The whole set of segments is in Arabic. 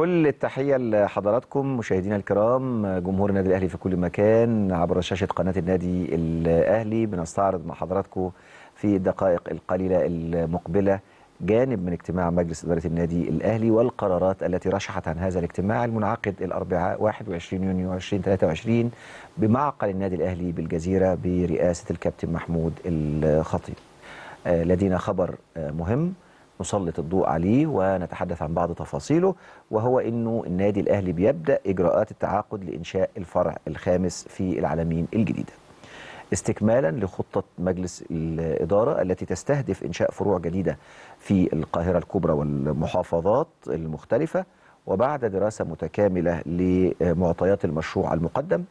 كل التحيه لحضراتكم مشاهدينا الكرام جمهور النادي الاهلي في كل مكان عبر شاشه قناه النادي الاهلي بنستعرض مع حضراتكم في الدقائق القليله المقبله جانب من اجتماع مجلس اداره النادي الاهلي والقرارات التي رشحت عن هذا الاجتماع المنعقد الاربعاء 21 يونيو 2023 بمعقل النادي الاهلي بالجزيره برئاسه الكابتن محمود الخطيب آه، لدينا خبر آه، مهم نسلط الضوء عليه ونتحدث عن بعض تفاصيله وهو انه النادي الاهلي بيبدا اجراءات التعاقد لانشاء الفرع الخامس في العالمين الجديده. استكمالا لخطه مجلس الاداره التي تستهدف انشاء فروع جديده في القاهره الكبرى والمحافظات المختلفه وبعد دراسه متكامله لمعطيات المشروع المقدم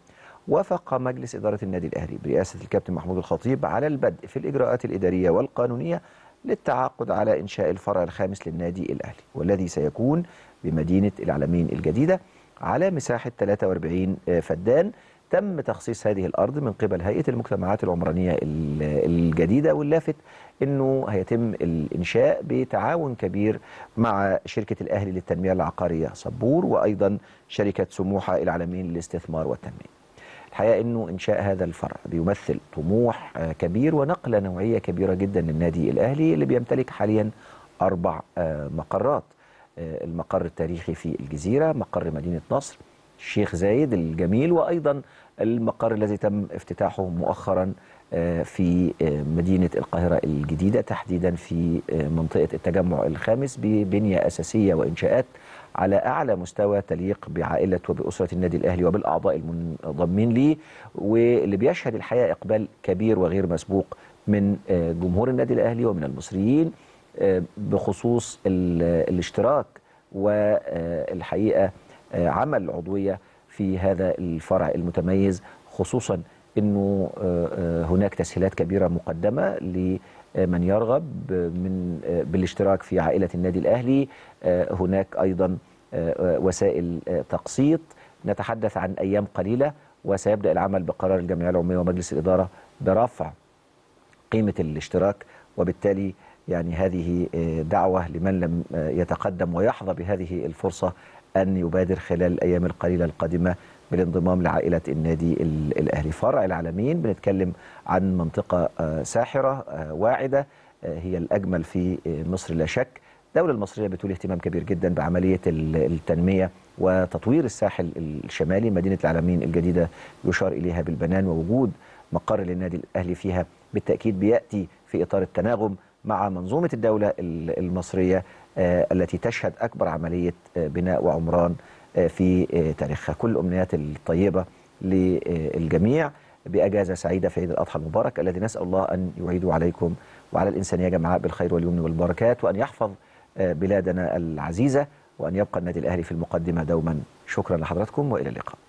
وافق مجلس إدارة النادي الأهلي برئاسة الكابتن محمود الخطيب على البدء في الإجراءات الإدارية والقانونية للتعاقد على إنشاء الفرع الخامس للنادي الأهلي والذي سيكون بمدينة العالمين الجديدة على مساحة 43 آه، فدان تم تخصيص هذه الأرض من قبل هيئة المجتمعات العمرانية الجديدة واللافت أنه هيتم الإنشاء بتعاون كبير مع شركة الأهلي للتنمية العقارية صبور وأيضا شركة سموحة العالمين للاستثمار والتنمية الحقيقه انه انشاء هذا الفرع بيمثل طموح آه، كبير ونقله نوعيه كبيره جدا للنادي الاهلي اللي بيمتلك حاليا اربع آه، مقرات آه، المقر التاريخي في الجزيره مقر مدينه نصر الشيخ زايد الجميل وأيضا المقر الذي تم افتتاحه مؤخرا آه، في آه، مدينة القاهرة الجديدة تحديدا في آه، منطقة التجمع الخامس ببنية أساسية وإنشاءات على أعلى مستوى تليق بعائلة وبأسرة النادي الأهلي وبالأعضاء المنضمين ليه واللي بيشهد الحقيقة إقبال كبير وغير مسبوق من جمهور النادي الأهلي ومن المصريين بخصوص الاشتراك والحقيقة عمل عضويه في هذا الفرع المتميز خصوصا أنه آه، آه، هناك تسهيلات كبيرة مقدمة لمن يرغب من آه، بالاشتراك في عائلة النادي الأهلي هناك أيضا وسائل تقسيط نتحدث عن أيام قليلة وسيبدأ العمل بقرار الجمعية العمومية ومجلس الإدارة برفع قيمة الاشتراك وبالتالي يعني هذه دعوة لمن لم يتقدم ويحظى بهذه الفرصة أن يبادر خلال الأيام القليلة القادمة بالانضمام لعائلة النادي الأهلي فرع العالمين بنتكلم عن منطقة آه، ساحرة آه، واعدة آه، هي الأجمل في مصر لا شك الدولة المصرية بتولي اهتمام كبير جدا بعملية التنمية وتطوير الساحل الشمالي مدينة العالمين الجديدة يشار إليها بالبنان ووجود مقر للنادي الأهلي فيها بالتأكيد بيأتي في إطار التناغم مع منظومة الدولة المصرية آه، التي تشهد أكبر عملية آه، بناء وعمران آه، في تاريخها كل أمنيات الطيبة للجميع بأجازة سعيدة في عيد الأضحى المبارك الذي نسأل الله أن يعيده عليكم وعلى الإنسانية يا جماعة بالخير واليمن والبركات وأن يحفظ بلادنا العزيزة وأن يبقى النادي الأهلي في المقدمة دوما شكرا لحضراتكم وإلى اللقاء